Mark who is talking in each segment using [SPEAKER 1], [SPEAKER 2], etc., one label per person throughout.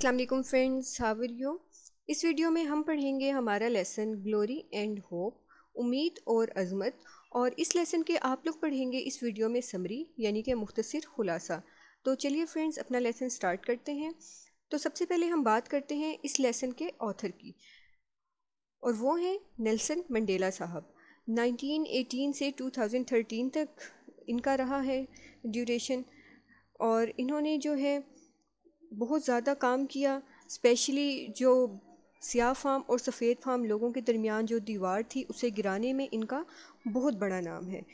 [SPEAKER 1] अस्सलाम वालेकुम friends how are you इस वीडियो में हम पढ़ेंगे हमारा लेसन ग्लोरी एंड होप उम्मीद और अजमत और इस लेसन के आप लोग पढ़ेंगे इस वीडियो में समरी यानी कि मुख्तसर खुलासा तो चलिए फ्रेंड्स अपना लेसन स्टार्ट करते हैं तो सबसे पहले हम बात करते हैं इस लेसन के ऑथर की और वो हैं नेल्सन मंडेला साहब 1918 से 2013 तक इनका रहा है ड्यूरेशन और इन्होंने जो है बहुत ज़्यादा काम किया स्पेशली जो सियाह फाम और सफ़ेद फाम लोगों के दरमियान जो दीवार थी उसे गिराने में इनका बहुत बड़ा नाम है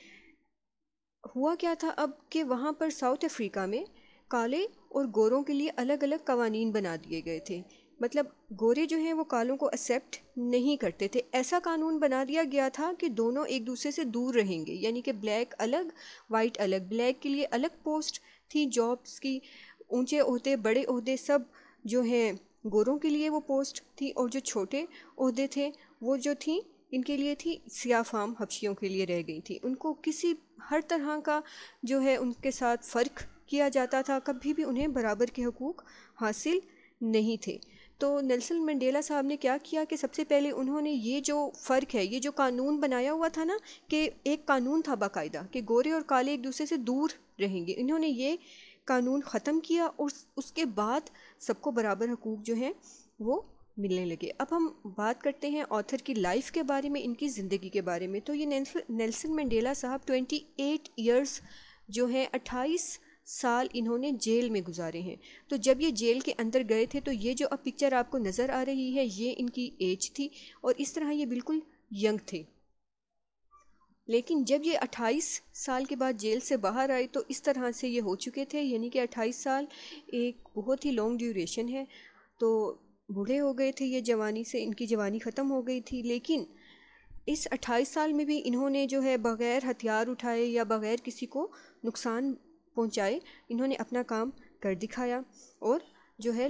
[SPEAKER 1] हुआ क्या था अब कि वहाँ पर साउथ अफ्रीका में काले और गोरों के लिए अलग अलग कवानीन बना दिए गए थे मतलब गोरे जो हैं वो कालों को एक्सेप्ट नहीं करते थे ऐसा कानून बना दिया गया था कि दोनों एक दूसरे से दूर रहेंगे यानी कि ब्लैक अलग वाइट अलग ब्लैक के लिए अलग पोस्ट थी जॉब्स की ऊंचे अहदे बड़े अहदे सब जो हैं गोरों के लिए वो पोस्ट थी और जो छोटे अहदे थे वो जो थी इनके लिए थी सिया फाम हबशियों के लिए रह गई थी उनको किसी हर तरह का जो है उनके साथ फ़र्क किया जाता था कभी भी उन्हें बराबर के हकूक़ हासिल नहीं थे तो नेल्सन मंडेला साहब ने क्या किया कि सबसे पहले उन्होंने ये जो फ़र्क है ये जो कानून बनाया हुआ था ना कि एक कानून था बाकायदा कि गोरे और काले एक दूसरे से दूर रहेंगे इन्होंने ये कानून ख़त्म किया और उसके बाद सबको बराबर हकूक़ जो हैं वो मिलने लगे अब हम बात करते हैं ऑथर की लाइफ के बारे में इनकी ज़िंदगी के बारे में तो ये नेल्सन मंडेला साहब ट्वेंटी एट ईयर्स जो हैं अट्ठाईस साल इन्होंने जेल में गुजारे हैं तो जब ये जेल के अंदर गए थे तो ये जो अब पिक्चर आपको नज़र आ रही है ये इनकी एज थी और इस तरह ये बिल्कुल यंग थे लेकिन जब ये 28 साल के बाद जेल से बाहर आई तो इस तरह से ये हो चुके थे यानी कि 28 साल एक बहुत ही लॉन्ग ड्यूरेशन है तो बूढ़े हो गए थे ये जवानी से इनकी जवानी ख़त्म हो गई थी लेकिन इस 28 साल में भी इन्होंने जो है बग़ैर हथियार उठाए या बग़ैर किसी को नुकसान पहुंचाए इन्होंने अपना काम कर दिखाया और जो है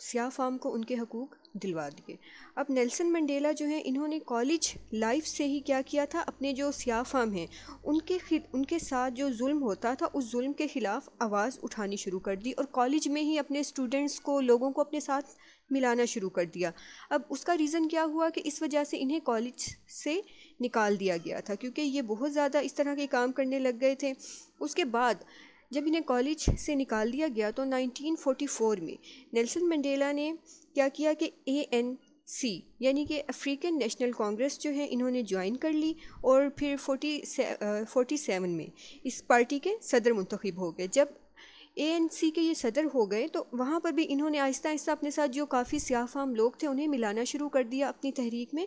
[SPEAKER 1] सिया फार्म को उनके हकूक़ दिलवा दिए अब नेल्सन मंडेला जो है इन्होंने कॉलेज लाइफ से ही क्या किया था अपने जो सिया फार्म हैं उनके उनके साथ जो जुल्म होता था उस जुल्म के ख़िलाफ़ आवाज़ उठानी शुरू कर दी और कॉलेज में ही अपने स्टूडेंट्स को लोगों को अपने साथ मिलाना शुरू कर दिया अब उसका रीज़न क्या हुआ कि इस वजह से इन्हें कॉलेज से निकाल दिया गया था क्योंकि ये बहुत ज़्यादा इस तरह के काम करने लग गए थे उसके बाद जब इन्हें कॉलेज से निकाल दिया गया तो 1944 में नेल्सन मंडेला ने क्या किया कि ए एन सी यानी कि अफ्रीकन नेशनल कांग्रेस जो है इन्होंने ज्वाइन कर ली और फिर फोटी फोर्टी सेवन में इस पार्टी के सदर मंतखब हो गए जब ए एन सी के ये सदर हो गए तो वहाँ पर भी इन्होंने आहिस्ता आहिस्ता अपने साथ जो काफ़ी सियाफाम लोग थे उन्हें मिलाना शुरू कर दिया अपनी तहरीक में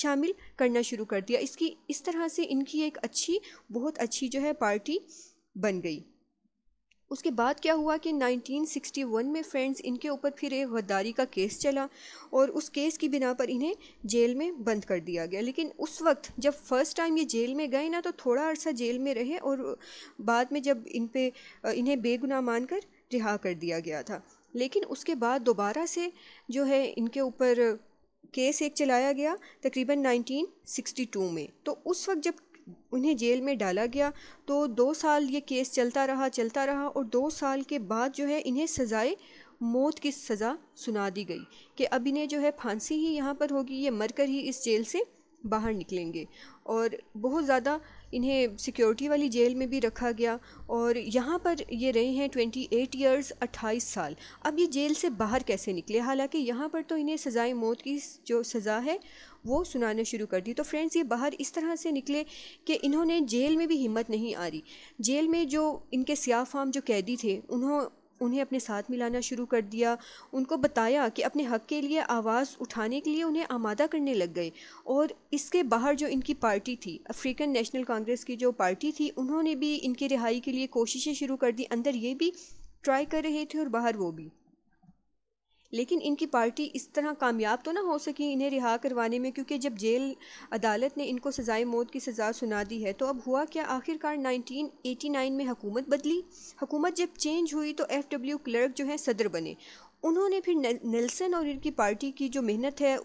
[SPEAKER 1] शामिल करना शुरू कर दिया इसकी इस तरह से इनकी एक अच्छी बहुत अच्छी जो है पार्टी बन गई उसके बाद क्या हुआ कि 1961 में फ्रेंड्स इनके ऊपर फिर एक गद्दारी का केस चला और उस केस की बिना पर इन्हें जेल में बंद कर दिया गया लेकिन उस वक्त जब फ़र्स्ट टाइम ये जेल में गए ना तो थोड़ा अरसा जेल में रहे और बाद में जब इन पे इन्हें बेगुनाह मानकर रिहा कर दिया गया था लेकिन उसके बाद दोबारा से जो है इनके ऊपर केस एक चलाया गया तकरीबन 1962 में तो उस वक्त जब उन्हें जेल में डाला गया तो दो साल ये केस चलता रहा चलता रहा और दो साल के बाद जो है इन्हें सज़ाए मौत की सज़ा सुना दी गई कि अब इन्हें जो है फांसी ही यहाँ पर होगी ये मरकर ही इस जेल से बाहर निकलेंगे और बहुत ज़्यादा इन्हें सिक्योरिटी वाली जेल में भी रखा गया और यहाँ पर ये रहे हैं ट्वेंटी एट ईयर्स अट्ठाईस साल अब ये जेल से बाहर कैसे निकले हालांकि यहाँ पर तो इन्हें सज़ाए मौत की जो सज़ा है वो सुनाना शुरू कर दी तो फ्रेंड्स ये बाहर इस तरह से निकले कि इन्होंने जेल में भी हिम्मत नहीं आ रही जेल में जो इनके सियाह फाम जो कैदी थे उन्हों उन्हें अपने साथ मिलाना शुरू कर दिया उनको बताया कि अपने हक़ के लिए आवाज़ उठाने के लिए उन्हें आमादा करने लग गए और इसके बाहर जो इनकी पार्टी थी अफ्रीकन नेशनल कांग्रेस की जो पार्टी थी उन्होंने भी इनकी रिहाई के लिए कोशिशें शुरू कर दी अंदर ये भी ट्राई कर रहे थे और बाहर वो भी लेकिन इनकी पार्टी इस तरह कामयाब तो ना हो सकी इन्हें रिहा करवाने में क्योंकि जब जेल अदालत ने इनको सज़ाए मौत की सज़ा सुना दी है तो अब हुआ क्या आखिरकार 1989 में हुकूमत बदली हुकूमत जब चेंज हुई तो एफ डब्ल्यू क्लर्क जो हैं सदर बने उन्होंने फिर नेल्सन और इनकी पार्टी की जो मेहनत है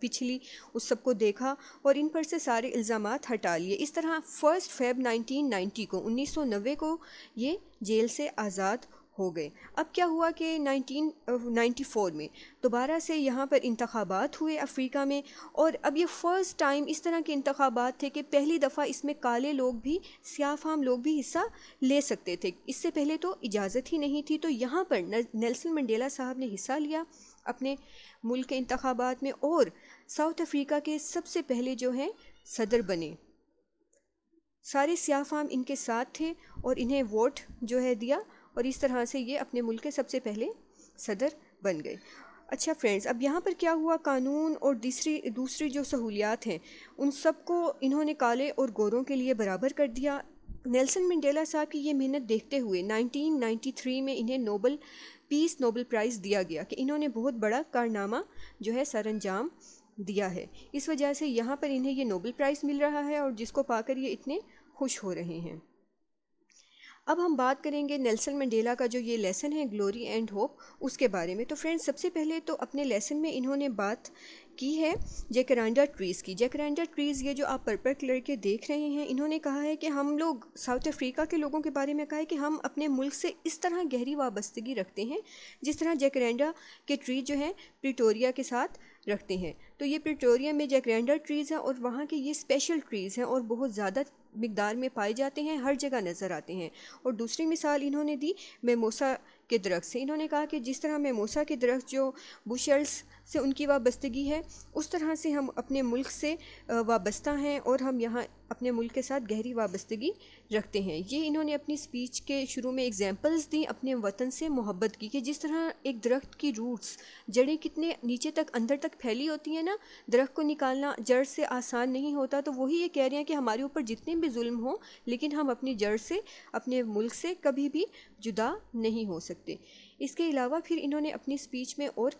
[SPEAKER 1] पिछली उस सबको देखा और इन पर से सारे इल्ज़ाम हटा लिए इस तरह फ़र्स्ट फेब 1990 को 1990 को ये जेल से आज़ाद हो गए अब क्या हुआ कि नाइनटीन नाइन्टी फ़ोर में दोबारा से यहाँ पर इंतबात हुए अफ्रीका में और अब ये फ़र्स्ट टाइम इस तरह के इंतबात थे कि पहली दफ़ा इसमें काले लोग भी सियाफाम लोग भी हिस्सा ले सकते थे इससे पहले तो इजाज़त ही नहीं थी तो यहाँ पर नेल्सन मंडेला साहब ने हिस्सा लिया अपने मुल्क के इंतबात में और साउथ अफ्रीका के सबसे पहले जो हैं सदर बने सारे सियाफाम इनके साथ थे और इन्हें वोट जो है दिया और इस तरह से ये अपने मुल्क के सबसे पहले सदर बन गए अच्छा फ्रेंड्स अब यहाँ पर क्या हुआ कानून और दूसरी दूसरी जो सहूलियात हैं उन सबको इन्होंने काले और गोरों के लिए बराबर कर दिया नेल्सन मंडेला साहब की ये मेहनत देखते हुए 1993 में इन्हें नोबल पीस नोबल प्राइज़ दिया गया कि इन्होंने बहुत बड़ा कारनामा जो है सर दिया है इस वजह से यहाँ पर इन्हें ये नोबल प्राइज़ मिल रहा है और जिसको पाकर ये इतने खुश हो रहे हैं अब हम बात करेंगे नेल्सन मंडेला का जो ये लेसन है ग्लोरी एंड होप उसके बारे में तो फ्रेंड्स सबसे पहले तो अपने लेसन में इन्होंने बात की है जैकरांडा ट्रीज़ की जैकरांडा ट्रीज़ ये जो आप पर्पल कलर के देख रहे हैं इन्होंने कहा है कि हम लोग साउथ अफ्रीका के लोगों के बारे में कहा है कि हम अपने मुल्क से इस तरह गहरी वाबस्तगी रखते हैं जिस तरह जैकरेंडा के ट्री जो हैं प्रिटोरिया के साथ रखते हैं तो ये प्रिटोरिया में जैक्रेंडर ट्रीज़ हैं और वहाँ के ये स्पेशल ट्रीज़ हैं और बहुत ज़्यादा मकदार में पाए जाते हैं हर जगह नज़र आते हैं और दूसरी मिसाल इन्होंने दी मेमोसा के दरख्त से इन्होंने कहा कि जिस तरह मेमोसा के दरख्त जो बुशल्स से उनकी वाबस्तगी है उस तरह से हम अपने मुल्क से वाबस्ता हैं और हम यहाँ अपने मुल्क के साथ गहरी वाबस्तगी रखते हैं ये इन्होंने अपनी स्पीच के शुरू में एग्जांपल्स दी अपने वतन से मोहब्बत की कि जिस तरह एक दरख्त की रूट्स जड़ें कितने नीचे तक अंदर तक फैली होती हैं ना दरख्त को निकालना जड़ से आसान नहीं होता तो वही ये कह रहे हैं कि हमारे ऊपर जितने भी जुल्म हों लेकिन हम अपनी जड़ से अपने मुल्क से कभी भी जुदा नहीं हो सकते इसके अलावा फिर इन्होंने अपनी स्पीच में और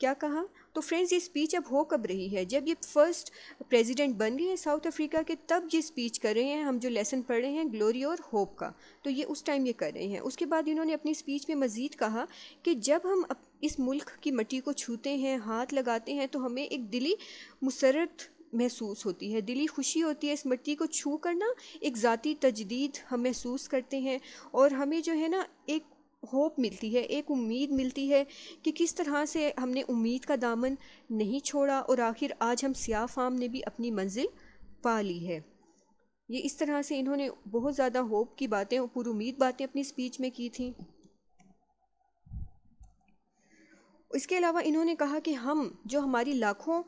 [SPEAKER 1] क्या कहा तो फ्रेंड्स ये स्पीच अब हो कब रही है जब ये फर्स्ट प्रेसिडेंट बन गए हैं साउथ अफ्रीका के तब ये स्पीच कर रहे हैं हम जो लेसन पढ़ रहे हैं ग्लोरी और होप का तो ये उस टाइम ये कर रहे हैं उसके बाद इन्होंने अपनी स्पीच में मज़ीद कहा कि जब हम इस मुल्क की मट्टी को छूते हैं हाथ लगाते हैं तो हमें एक दिली मुसरत महसूस होती है दिली खुशी होती है इस मट्टी को छू करना एक ज़ाती तजदीद हम महसूस करते हैं और हमें जो है ना एक होप मिलती है एक उम्मीद मिलती है कि किस तरह से हमने उम्मीद का दामन नहीं छोड़ा और आखिर आज हम सियाह फार्म ने भी अपनी मंजिल पा ली है ये इस तरह से इन्होंने बहुत ज़्यादा होप की बातें और पुरुद बातें अपनी स्पीच में की थी इसके अलावा इन्होंने कहा कि हम जो हमारी लाखों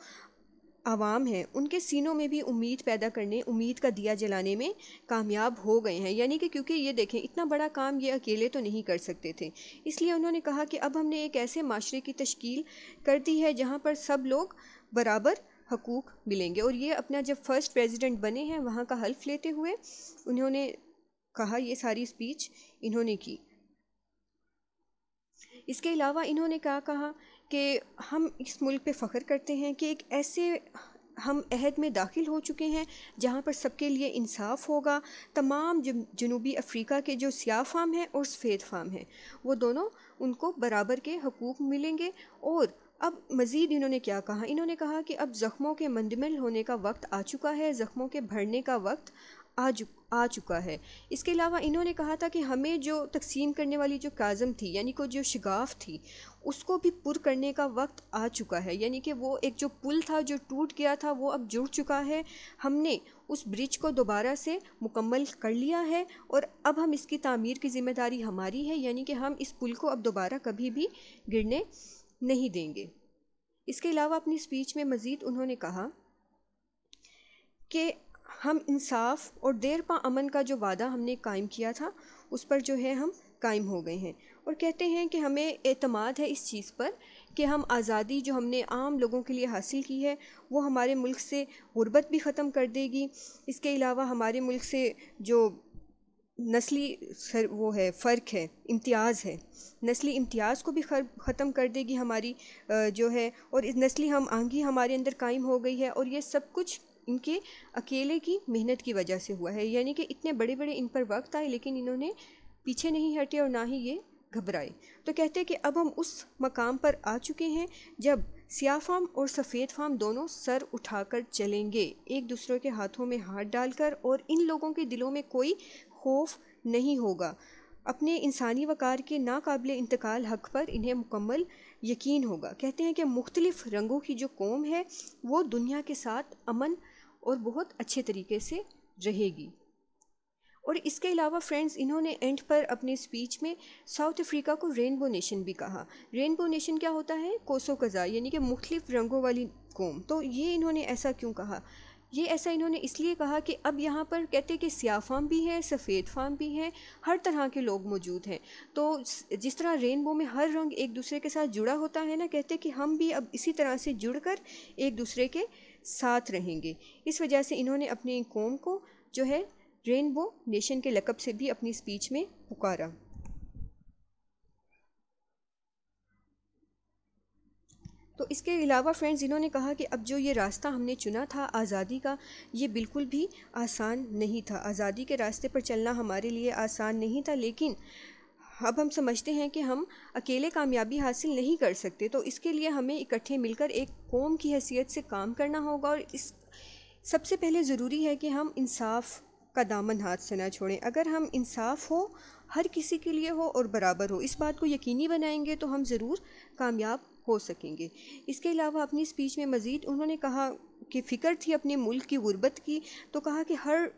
[SPEAKER 1] आवाम हैं उनके सीनों में भी उम्मीद पैदा करने उम्मीद का दिया जलाने में कामयाब हो गए हैं यानी कि क्योंकि ये देखें इतना बड़ा काम ये अकेले तो नहीं कर सकते थे इसलिए उन्होंने कहा कि अब हमने एक ऐसे माशरे की तश्कील कर दी है जहाँ पर सब लोग बराबर हकूक़ मिलेंगे और ये अपना जब फ़र्स्ट प्रेसिडेंट बने हैं वहाँ का हल्फ लेते हुए उन्होंने कहा ये सारी स्पीच इन्होंने की इसके अलावा इन्होंने क्या कहा कि हम इस मुल्क पे फ़ख्र करते हैं कि एक ऐसे हम अहद में दाखिल हो चुके हैं जहाँ पर सबके लिए इंसाफ होगा तमाम जनूबी अफ्रीका के जो सियाह फार्म हैं और सफ़ेद फार्म हैं वो दोनों उनको बराबर के हकूक़ मिलेंगे और अब मज़ीद इन्होंने क्या कहा इन्होंने कहा कि अब ज़ख्मों के मंदमल होने का वक्त आ चुका है ज़ख्मों के भरने का वक्त आ चु आ चुका है इसके अलावा इन्होंने कहा था कि हमें जो तकसीम करने वाली जो काज़म थी यानी को जो शगाफ थी उसको भी पुर करने का वक्त आ चुका है यानी कि वो एक जो पुल था जो टूट गया था वो अब जुड़ चुका है हमने उस ब्रिज को दोबारा से मुकम्मल कर लिया है और अब हम इसकी तामीर की ज़िम्मेदारी हमारी है यानी कि हम इस पुल को अब दोबारा कभी भी गिरने नहीं देंगे इसके अलावा अपनी स्पीच में मज़ीद उन्होंने कहा कि हम इंसाफ और देर पा अमन का जो वादा हमने कायम किया था उस पर जो है हम कायम हो गए हैं और कहते हैं कि हमें अतमाद है इस चीज़ पर कि हम आज़ादी जो हमने आम लोगों के लिए हासिल की है वो हमारे मुल्क से गुर्बत भी ख़त्म कर देगी इसके अलावा हमारे मुल्क से जो नस्ली सर वो है फ़र्क है इम्तियाज़ है नस्ली इम्तियाज़ को भी ख़त्म कर देगी हमारी जो है और इस नस्ली हम आहंगी हमारे अंदर कायम हो गई है और ये सब कुछ इनके अकेले की मेहनत की वजह से हुआ है यानी कि इतने बड़े बड़े इन पर वक्त आए लेकिन इन्होंने पीछे नहीं हटे और ना ही ये घबराए तो कहते हैं कि अब हम उस मकाम पर आ चुके हैं जब सियाह फार्म और सफ़ेद फार्म दोनों सर उठाकर चलेंगे एक दूसरे के हाथों में हाथ डालकर और इन लोगों के दिलों में कोई खौफ नहीं होगा अपने इंसानी वक़ार के नाकबिल इंतकाल हक पर इन्हें मुकम्मल यकीन होगा कहते हैं कि मुख्तलिफ़ रंगों की जो कौम है वो दुनिया के साथ अमन और बहुत अच्छे तरीके से रहेगी और इसके अलावा फ्रेंड्स इन्होंने एंड पर अपने स्पीच में साउथ अफ्रीका को रेनबो नेशन भी कहा रेनबो नेशन क्या होता है कोसो कज़ा यानी कि मुख्तफ रंगों वाली कौम तो ये इन्होंने ऐसा क्यों कहा ये ऐसा इन्होंने इसलिए कहा कि अब यहाँ पर कहते हैं कि सियाह फाम भी है सफ़ेद फाम भी है हर तरह के लोग मौजूद हैं तो जिस तरह रेनबो में हर रंग एक दूसरे के साथ जुड़ा होता है ना कहते हैं कि हम भी अब इसी तरह से जुड़कर एक दूसरे के साथ रहेंगे इस वजह से इन्होंने अपनी कौम को जो है रेनबो नेशन के लकब से भी अपनी स्पीच में पुकारा तो इसके अलावा फ्रेंड्स इन्होंने कहा कि अब जो ये रास्ता हमने चुना था आज़ादी का ये बिल्कुल भी आसान नहीं था आज़ादी के रास्ते पर चलना हमारे लिए आसान नहीं था लेकिन अब हम समझते हैं कि हम अकेले कामयाबी हासिल नहीं कर सकते तो इसके लिए हमें इकट्ठे मिलकर एक कौम की हैसियत से काम करना होगा और इस सबसे पहले ज़रूरी है कि हम इंसाफ का दामन हाथ से ना छोड़ें अगर हम इंसाफ हो हर किसी के लिए हो और बराबर हो इस बात को यकीनी बनाएंगे तो हम ज़रूर कामयाब हो सकेंगे इसके अलावा अपनी स्पीच में मज़ीद उन्होंने कहा कि फ़िक्र थी अपने मुल्क की गुर्बत की तो कहा कि हर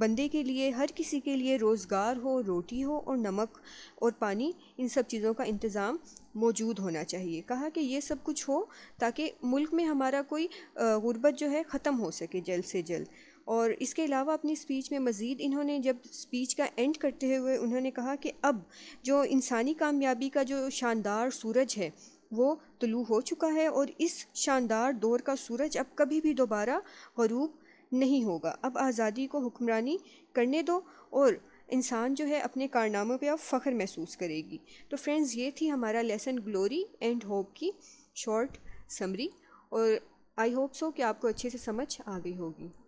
[SPEAKER 1] बंदे के लिए हर किसी के लिए रोज़गार हो रोटी हो और नमक और पानी इन सब चीज़ों का इंतज़ाम मौजूद होना चाहिए कहा कि ये सब कुछ हो ताकि मुल्क में हमारा कोई गुर्बत जो है ख़त्म हो सके जल्द से जल्द और इसके अलावा अपनी स्पीच में मज़ीद इन्होंने जब स्पीच का एंड करते हुए उन्होंने कहा कि अब जो इंसानी कामयाबी का जो शानदार सूरज है वो तलू हो चुका है और इस शानदार दौर का सूरज अब कभी भी दोबारा गरूब नहीं होगा अब आज़ादी को हुक्मरानी करने दो और इंसान जो है अपने कारनामों पे अब फ़ख्र महसूस करेगी तो फ्रेंड्स ये थी हमारा लेसन ग्लोरी एंड होप की शॉर्ट समरी और आई होप सो कि आपको अच्छे से समझ आ गई होगी